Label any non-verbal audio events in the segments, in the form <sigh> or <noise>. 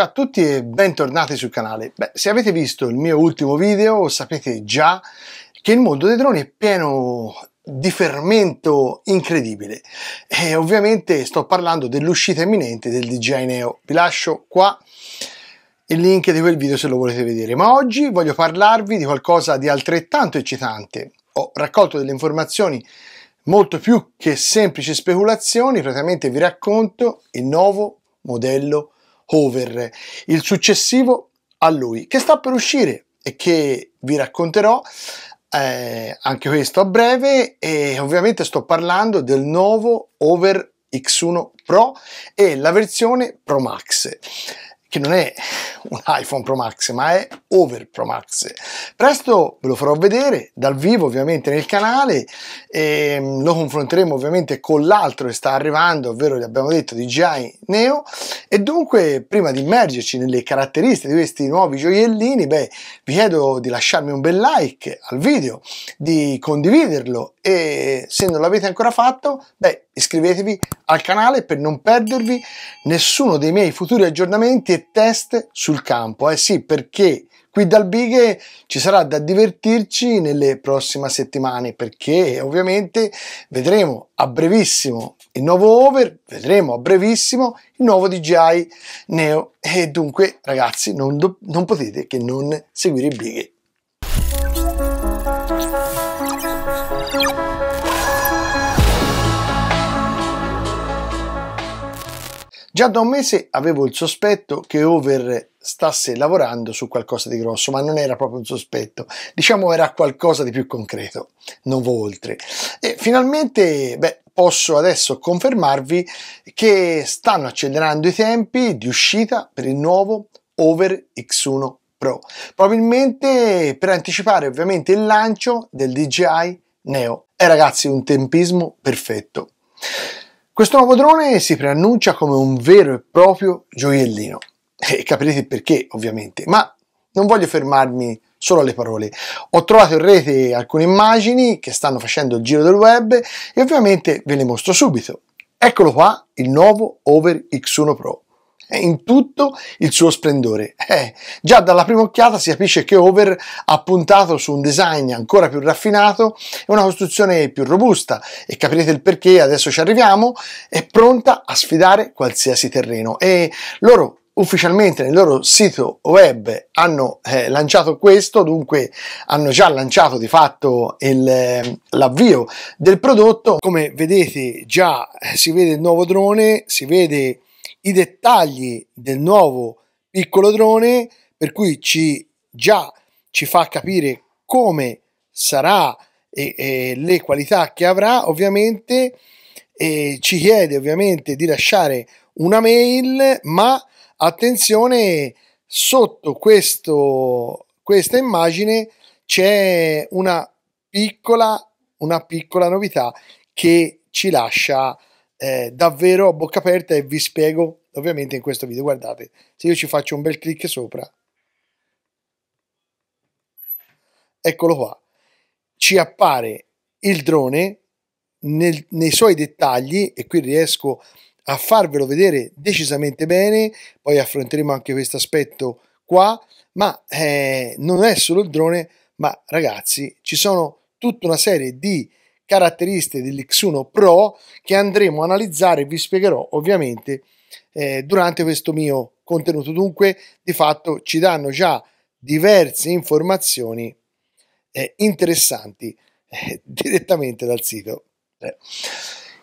Ciao a tutti e bentornati sul canale. Beh, se avete visto il mio ultimo video sapete già che il mondo dei droni è pieno di fermento incredibile e ovviamente sto parlando dell'uscita imminente del DJI Neo. Vi lascio qua il link di quel video se lo volete vedere, ma oggi voglio parlarvi di qualcosa di altrettanto eccitante. Ho raccolto delle informazioni molto più che semplici speculazioni, praticamente vi racconto il nuovo modello di Hover, il successivo a lui, che sta per uscire e che vi racconterò eh, anche questo a breve e ovviamente sto parlando del nuovo Hover X1 Pro e la versione Pro Max che non è un iPhone Pro Max, ma è Over Pro Max. Presto ve lo farò vedere dal vivo ovviamente nel canale e ehm, lo confronteremo ovviamente con l'altro che sta arrivando, ovvero gli abbiamo detto DJI Neo e dunque prima di immergerci nelle caratteristiche di questi nuovi gioiellini, beh, vi chiedo di lasciarmi un bel like al video, di condividerlo e se non l'avete ancora fatto, beh, Iscrivetevi al canale per non perdervi nessuno dei miei futuri aggiornamenti e test sul campo. Eh sì, perché qui dal Bighe ci sarà da divertirci nelle prossime settimane perché ovviamente vedremo a brevissimo il nuovo over, vedremo a brevissimo il nuovo DJI Neo e dunque ragazzi non, non potete che non seguire il Bighe. Già da un mese avevo il sospetto che Over stasse lavorando su qualcosa di grosso, ma non era proprio un sospetto, diciamo era qualcosa di più concreto, non vo oltre. E finalmente, beh, posso adesso confermarvi che stanno accelerando i tempi di uscita per il nuovo Over X1 Pro, probabilmente per anticipare ovviamente il lancio del DJI Neo. E eh, ragazzi, un tempismo perfetto. Questo nuovo drone si preannuncia come un vero e proprio gioiellino e capirete perché ovviamente, ma non voglio fermarmi solo alle parole. Ho trovato in rete alcune immagini che stanno facendo il giro del web e ovviamente ve le mostro subito. Eccolo qua, il nuovo Over X1 Pro. Eh, in tutto il suo splendore. Eh, già dalla prima occhiata si capisce che Over ha puntato su un design ancora più raffinato e una costruzione più robusta e capirete il perché, adesso ci arriviamo, è pronta a sfidare qualsiasi terreno e loro ufficialmente nel loro sito web hanno eh, lanciato questo, dunque hanno già lanciato di fatto ehm, l'avvio del prodotto. Come vedete già eh, si vede il nuovo drone, si vede i dettagli del nuovo piccolo drone, per cui ci già ci fa capire come sarà e, e le qualità che avrà, ovviamente e ci chiede ovviamente di lasciare una mail, ma attenzione sotto questo, questa immagine c'è una piccola, una piccola novità che ci lascia eh, davvero a bocca aperta e vi spiego ovviamente in questo video. Guardate, se io ci faccio un bel clic sopra, eccolo qua, ci appare il drone nel, nei suoi dettagli e qui riesco a farvelo vedere decisamente bene, poi affronteremo anche questo aspetto qua, ma eh, non è solo il drone, ma ragazzi ci sono tutta una serie di caratteristiche dell'X1 Pro che andremo a analizzare e vi spiegherò ovviamente eh, durante questo mio contenuto. Dunque, di fatto ci danno già diverse informazioni eh, interessanti eh, <laughs> direttamente dal sito. Eh,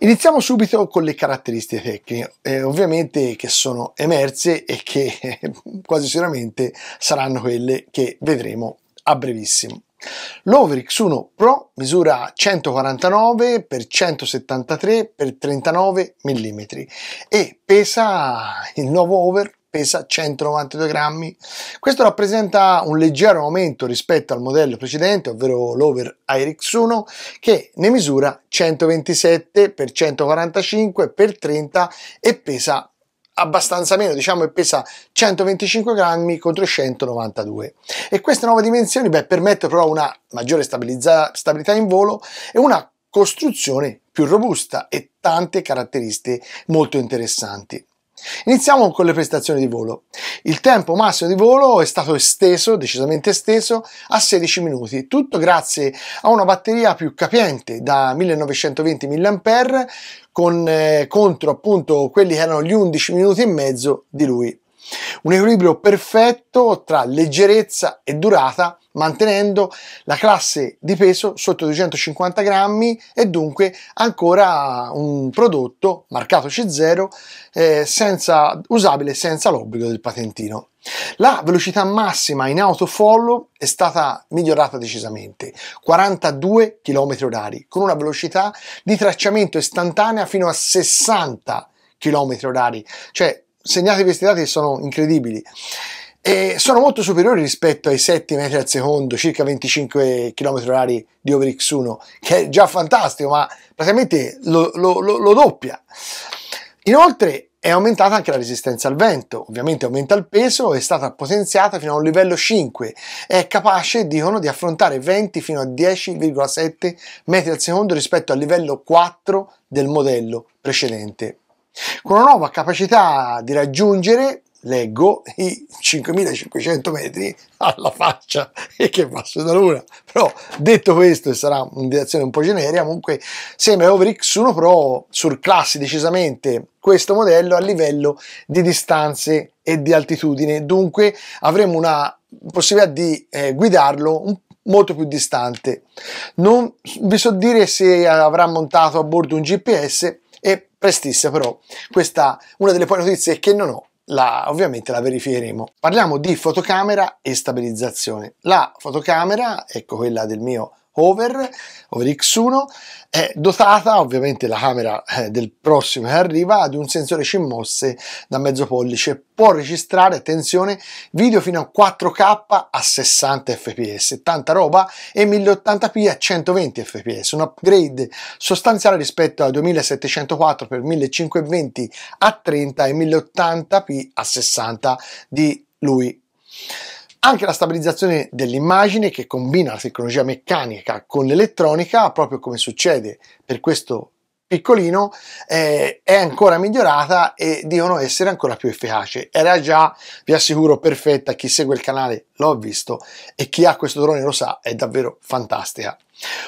iniziamo subito con le caratteristiche tecniche, eh, ovviamente che sono emerse e che <laughs> quasi sicuramente saranno quelle che vedremo a brevissimo. L'Overix 1 Pro misura 149 x 173 x 39 mm e pesa il nuovo Over pesa 192 grammi. Questo rappresenta un leggero aumento rispetto al modello precedente, ovvero l'Over Irix 1, che ne misura 127 x 145 x 30 e pesa abbastanza meno, diciamo che pesa 125 grammi contro 192. E queste nuove dimensioni beh, permettono però una maggiore stabilità in volo e una costruzione più robusta e tante caratteristiche molto interessanti. Iniziamo con le prestazioni di volo. Il tempo massimo di volo è stato esteso, decisamente esteso, a 16 minuti, tutto grazie a una batteria più capiente da 1920 mAh con, eh, contro appunto quelli che erano gli 11 minuti e mezzo di lui. Un equilibrio perfetto tra leggerezza e durata, mantenendo la classe di peso sotto 250 grammi e dunque ancora un prodotto marcato C0 eh, senza, usabile senza l'obbligo del patentino. La velocità massima in autofollow è stata migliorata decisamente, 42 km/h, con una velocità di tracciamento istantanea fino a 60 km/h, cioè segnate questi dati che sono incredibili. E sono molto superiori rispetto ai 7 metri al secondo, circa 25 km/h di Over 1 che è già fantastico, ma praticamente lo, lo, lo, lo doppia. Inoltre è aumentata anche la resistenza al vento, ovviamente aumenta il peso, è stata potenziata fino a un livello 5, è capace, dicono, di affrontare venti fino a 10,7 metri al secondo rispetto al livello 4 del modello precedente. Con una nuova capacità di raggiungere leggo i 5500 metri alla faccia e che passo da luna però detto questo sarà una direzione un po' generica comunque sembra Overix 1 Pro surclassi decisamente questo modello a livello di distanze e di altitudine dunque avremo una possibilità di eh, guidarlo un molto più distante non vi so dire se avrà montato a bordo un GPS è prestissimo però questa una delle poche notizie che non ho la, ovviamente la verificheremo. Parliamo di fotocamera e stabilizzazione. La fotocamera, ecco quella del mio over, over X1, è dotata ovviamente la camera eh, del prossimo che arriva di un sensore CMOS da mezzo pollice, può registrare, attenzione, video fino a 4K a 60 fps, tanta roba, e 1080p a 120 fps, un upgrade sostanziale rispetto a 2704x1520 a 30 e 1080p a 60 di lui. Anche la stabilizzazione dell'immagine che combina la tecnologia meccanica con l'elettronica, proprio come succede per questo piccolino, eh, è ancora migliorata e devono essere ancora più efficace. Era già, vi assicuro, perfetta. Chi segue il canale l'ho visto e chi ha questo drone lo sa, è davvero fantastica.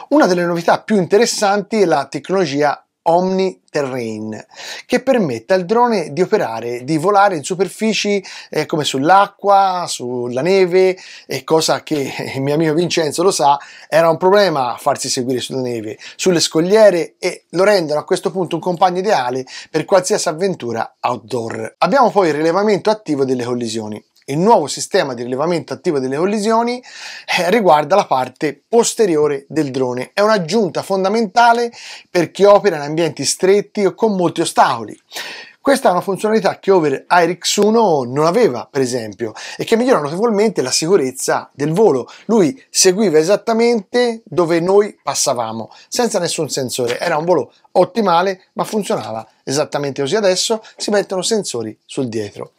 Una delle novità più interessanti è la tecnologia Omni-Terrain che permette al drone di operare, di volare in superfici eh, come sull'acqua, sulla neve, e cosa che <laughs> il mio amico Vincenzo lo sa, era un problema farsi seguire sulla neve, sulle scogliere e lo rendono a questo punto un compagno ideale per qualsiasi avventura outdoor. Abbiamo poi il rilevamento attivo delle collisioni. Il nuovo sistema di rilevamento attivo delle collisioni eh, riguarda la parte posteriore del drone. È un'aggiunta fondamentale per chi opera in ambienti stretti o con molti ostacoli. Questa è una funzionalità che Over Airix 1 non aveva, per esempio, e che migliora notevolmente la sicurezza del volo. Lui seguiva esattamente dove noi passavamo, senza nessun sensore. Era un volo ottimale, ma funzionava esattamente così. Adesso si mettono sensori sul dietro.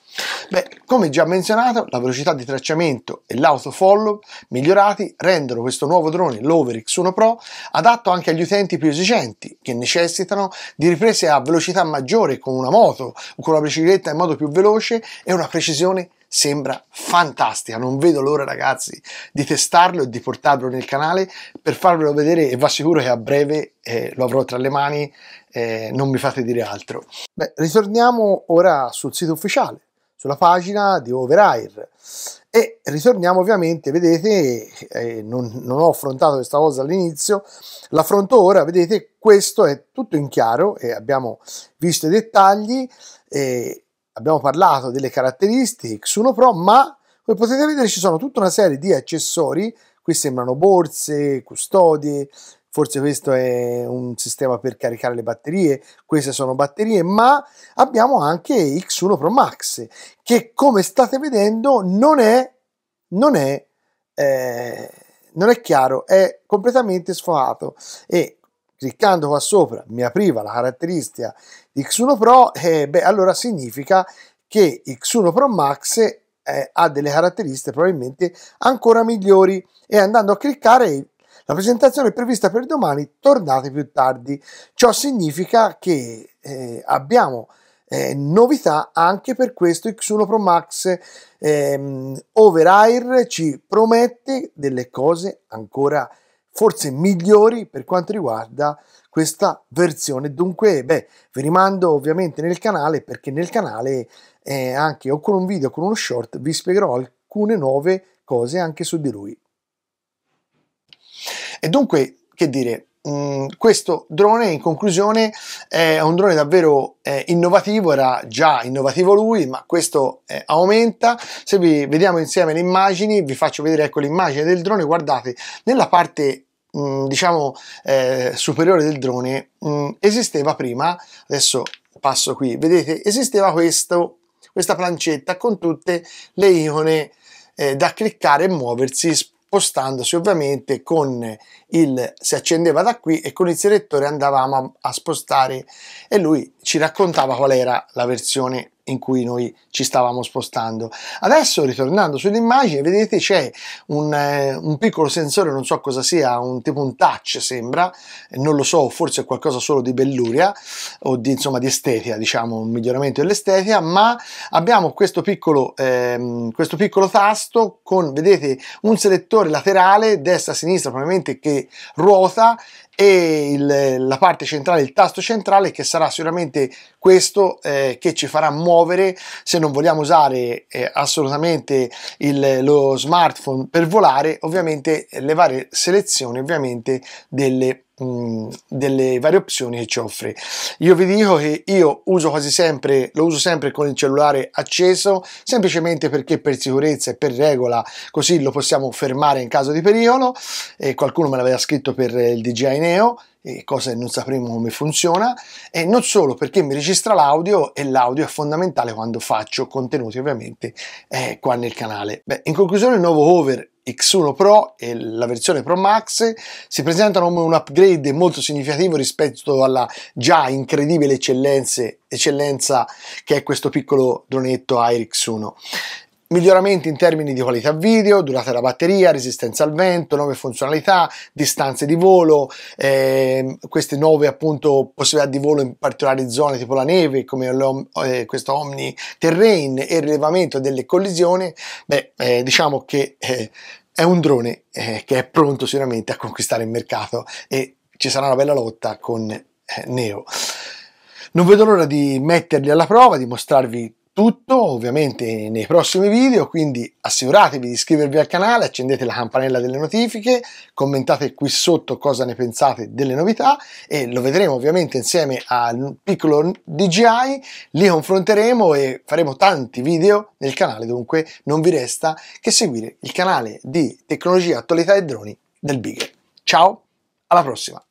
Beh, come già menzionato, la velocità di tracciamento e l'autofollow migliorati rendono questo nuovo drone, l'Overix 1 Pro, adatto anche agli utenti più esigenti che necessitano di riprese a velocità maggiore con una moto o con la bicicletta in modo più veloce e una precisione sembra fantastica. Non vedo l'ora, ragazzi, di testarlo e di portarlo nel canale per farvelo vedere e vi assicuro che a breve eh, lo avrò tra le mani, eh, non mi fate dire altro. Beh, ritorniamo ora sul sito ufficiale sulla pagina di Overair. E ritorniamo ovviamente, vedete, eh, non, non, ho affrontato questa cosa all'inizio, l'affronto ora, vedete, questo è tutto in chiaro e abbiamo visto i dettagli, eh, abbiamo parlato delle caratteristiche X1 Pro, ma come potete vedere ci sono tutta una serie di accessori, qui sembrano borse, custodie, forse questo è un sistema per caricare le batterie, queste sono batterie, ma abbiamo anche X1 Pro Max che come state vedendo non è, non è, eh, non è chiaro, è completamente sfumato e cliccando qua sopra mi apriva la caratteristica X1 Pro eh, beh, allora significa che X1 Pro Max eh, ha delle caratteristiche probabilmente ancora migliori e andando a cliccare la presentazione è prevista per domani, tornate più tardi. Ciò significa che eh, abbiamo eh, novità anche per questo X1 Pro Max ehm, Overair ci promette delle cose ancora forse migliori per quanto riguarda questa versione. Dunque, beh, vi rimando ovviamente nel canale perché nel canale eh, anche o con un video o con uno short vi spiegherò alcune nuove cose anche su di lui. E dunque, che dire, Mm, questo drone in conclusione è un drone davvero eh, innovativo, era già innovativo lui, ma questo eh, aumenta. Se vi vediamo insieme le immagini, vi faccio vedere ecco l'immagine del drone, guardate, nella parte mm, diciamo eh, superiore del drone mm, esisteva prima, adesso passo qui, vedete, esisteva questo, questa plancetta con tutte le icone eh, da cliccare e muoversi spostandosi ovviamente con il si accendeva da qui e con il selettore andavamo a, a spostare e lui ci raccontava qual era la versione in cui noi ci stavamo spostando. Adesso ritornando sull'immagine vedete c'è un, eh, un, piccolo sensore, non so cosa sia, un, tipo un touch sembra, eh, non lo so, forse è qualcosa solo di belluria o di, insomma di estetica, diciamo un miglioramento dell'estetica, ma abbiamo questo piccolo, eh, questo piccolo tasto con, vedete, un selettore laterale, destra-sinistra probabilmente che ruota e il, la parte centrale, il tasto centrale che sarà sicuramente questo eh, che ci farà muovere se non vogliamo usare eh, assolutamente il, lo smartphone per volare ovviamente eh, le varie selezioni ovviamente delle Mm, delle varie opzioni che ci offre io vi dico che io uso quasi sempre lo uso sempre con il cellulare acceso semplicemente perché per sicurezza e per regola così lo possiamo fermare in caso di pericolo e qualcuno me l'aveva scritto per il DJI Neo e cosa non sapremo come funziona e non solo perché mi registra l'audio e l'audio è fondamentale quando faccio contenuti ovviamente eh, qua nel canale Beh, in conclusione il nuovo over X1 Pro e la versione Pro Max si presentano come un upgrade molto significativo rispetto alla già incredibile eccellenza che è questo piccolo dronetto Air X1. Miglioramenti in termini di qualità video, durata della batteria, resistenza al vento, nuove funzionalità, distanze di volo, eh, queste nuove appunto possibilità di volo in particolari zone tipo la neve, come eh, questo Omni Terrain e il rilevamento delle collisioni, beh, eh, diciamo che eh, è un drone eh, che è pronto sicuramente a conquistare il mercato e ci sarà una bella lotta con eh, Neo. Non vedo l'ora di metterli alla prova, di mostrarvi tutto ovviamente nei prossimi video, quindi assicuratevi di iscrivervi al canale, accendete la campanella delle notifiche, commentate qui sotto cosa ne pensate delle novità e lo vedremo ovviamente insieme al piccolo DJI, li confronteremo e faremo tanti video nel canale, dunque non vi resta che seguire il canale di tecnologia, attualità e droni del Bigger. Ciao, alla prossima!